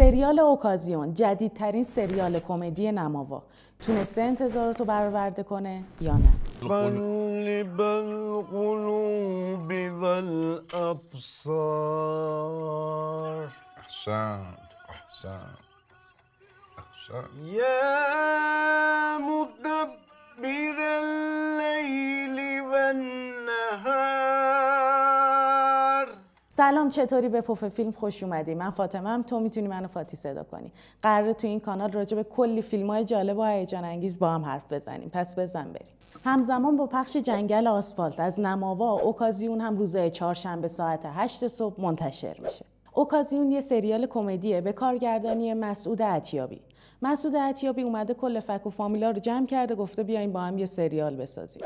سریال اوکازیون جدیدترین سریال کمدی نماوا تونسته انتظاراتو برآورده کنه یا نه القلوب سلام چطوری به پف فیلم خوش اومدی من فاطمه هم تو میتونی منو فاتی صدا کنی قراره تو این کانال راجع به کلی فیلم های جالب و هیجان انگیز با هم حرف بزنیم پس بزن بریم همزمان با پخش جنگل آسفالت از نماوا اوکازیون هم روزهای چهارشنبه ساعت 8 صبح منتشر میشه اوکازیون یه سریال کمدیه به کارگردانی مسعود عتیابی مسعود عتیابی اومده کل فک و فامیلا رو جمع کرده گفته بیاین با هم یه سریال بسازیم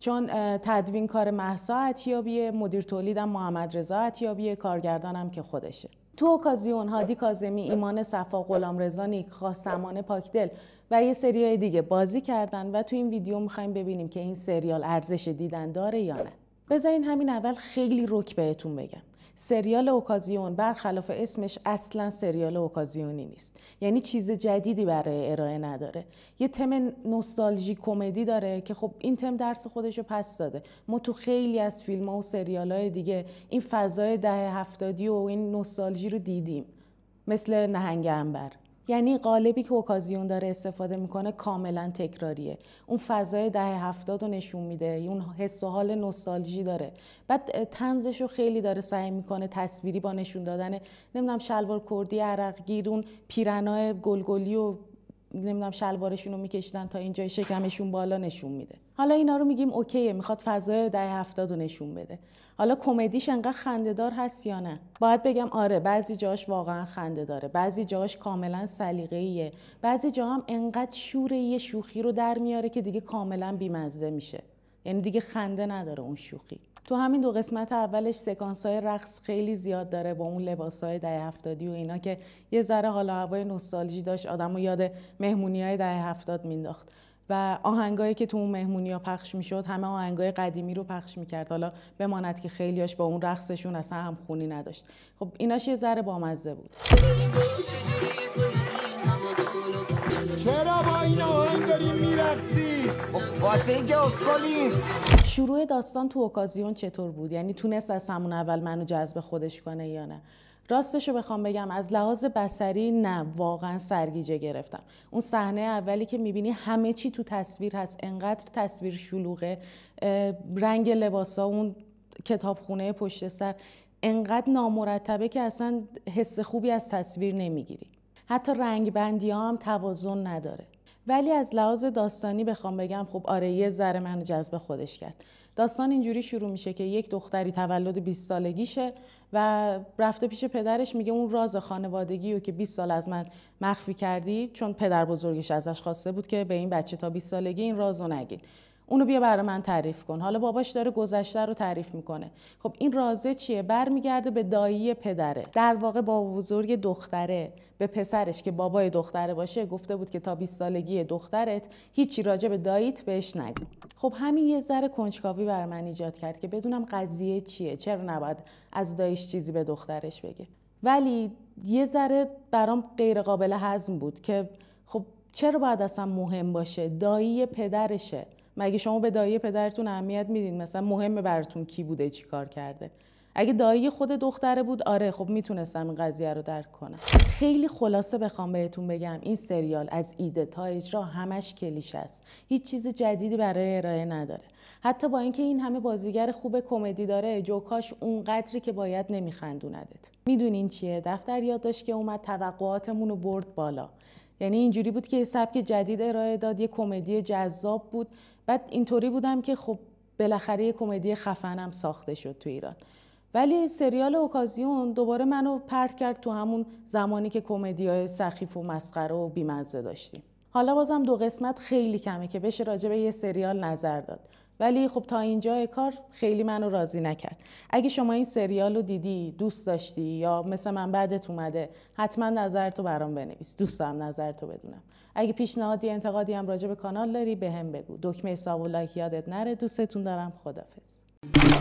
چون تدوین کار محسا عطیابیه مدیر تولیدم محمد رضا عطیابیه کارگردانم که خودشه تو اوکازیون هادی کازمی ایمان صفا غلام رضا خواه سمانه پاکدل و یه سریای دیگه بازی کردن و تو این ویدیو میخوایم ببینیم که این سریال ارزش دیدن داره یا نه بذارین همین اول خیلی رک بهتون بگم سریال اوکازیون برخلاف اسمش اصلا سریال اوکازیونی نیست یعنی چیز جدیدی برای ارائه نداره یه تم نوستالژی کمدی داره که خب این تم درس خودش رو پس داده ما تو خیلی از فیلم ها و سریال های دیگه این فضای دهه هفتادی و این نوستالژی رو دیدیم مثل نهنگ انبر یعنی قالبی که اوکازیون داره استفاده میکنه کاملا تکراریه اون فضای ده هفتاد رو نشون میده اون حس و حال نوستالژی داره بعد تنزش رو خیلی داره سعی میکنه تصویری با نشون دادن نمیدونم شلوار کردی عرقگیر اون پیرنای گلگلی و نمیدونم شلوارشون رو میکشیدن تا اینجای شکمشون بالا نشون میده حالا اینا رو میگیم اوکیه میخواد فضای ده هفتاد رو نشون بده حالا کمدیش انقدر خندهدار هست یا نه باید بگم آره بعضی جاش واقعا خنده داره بعضی جاش کاملا سلیقه‌ایه بعضی جا هم انقدر شور یه شوخی رو در میاره که دیگه کاملا بیمزه میشه یعنی دیگه خنده نداره اون شوخی تو همین دو قسمت اولش سکانس های رقص خیلی زیاد داره با اون لباس های ده هفتادی و اینا که یه ذره حالا هوای نوستالژی داشت آدم و یاد مهمونی های ده هفتاد مینداخت و آهنگایی که تو اون مهمونی ها پخش میشد همه آهنگای قدیمی رو پخش میکرد حالا بماند که خیلیاش با اون رقصشون اصلا هم خونی نداشت خب ایناش یه ذره بامزه بود چرا با این آهنگ داریم شروع داستان تو اوکازیون چطور بود یعنی تونست از همون اول منو جذب خودش کنه یا نه راستش رو بخوام بگم از لحاظ بسری نه واقعا سرگیجه گرفتم اون صحنه اولی که میبینی همه چی تو تصویر هست انقدر تصویر شلوغه رنگ لباسا اون کتابخونه پشت سر انقدر نامرتبه که اصلا حس خوبی از تصویر نمیگیری حتی رنگ بندی هم توازن نداره ولی از لحاظ داستانی بخوام بگم خب آره یه ذره منو جذب خودش کرد داستان اینجوری شروع میشه که یک دختری تولد 20 سالگیشه و رفته پیش پدرش میگه اون راز خانوادگی رو که 20 سال از من مخفی کردی چون پدر بزرگش ازش خواسته بود که به این بچه تا 20 سالگی این راز رو نگین اونو بیا برای من تعریف کن حالا باباش داره گذشته رو تعریف میکنه خب این رازه چیه برمیگرده به دایی پدره در واقع با بزرگ دختره به پسرش که بابای دختره باشه گفته بود که تا 20 سالگی دخترت هیچی راجع به داییت بهش نگی خب همین یه ذره کنجکاوی بر من ایجاد کرد که بدونم قضیه چیه چرا نباید از دایش چیزی به دخترش بگه ولی یه ذره برام قابل هضم بود که خب چرا باید اصلا مهم باشه دایی پدرشه مگه شما به دایی پدرتون اهمیت میدین مثلا مهمه براتون کی بوده چی کار کرده اگه دایی خود دختره بود آره خب میتونستم این قضیه رو درک کنم خیلی خلاصه بخوام بهتون بگم این سریال از ایده تا اجرا همش کلیش است هیچ چیز جدیدی برای ارائه نداره حتی با اینکه این همه بازیگر خوب کمدی داره جوکاش اونقدری که باید نمیخندوندت میدونین چیه دفتر یادداشت که اومد توقعاتمون رو برد بالا یعنی اینجوری بود که سبک جدید ارائه داد یه کمدی جذاب بود بعد اینطوری بودم که خب بالاخره یه کمدی خفنم ساخته شد تو ایران ولی سریال اوکازیون دوباره منو پرت کرد تو همون زمانی که های سخیف و مسخره و بیمزه داشتیم حالا بازم دو قسمت خیلی کمه که بشه راجع به یه سریال نظر داد ولی خب تا اینجا کار خیلی منو راضی نکرد اگه شما این سریال رو دیدی دوست داشتی یا مثل من بعدت اومده حتما نظرتو برام بنویس دوست دارم نظرتو بدونم اگه پیشنهادی انتقادی هم راجع به کانال داری به هم بگو دکمه حساب و لایک یادت نره دوستتون دارم خدافظ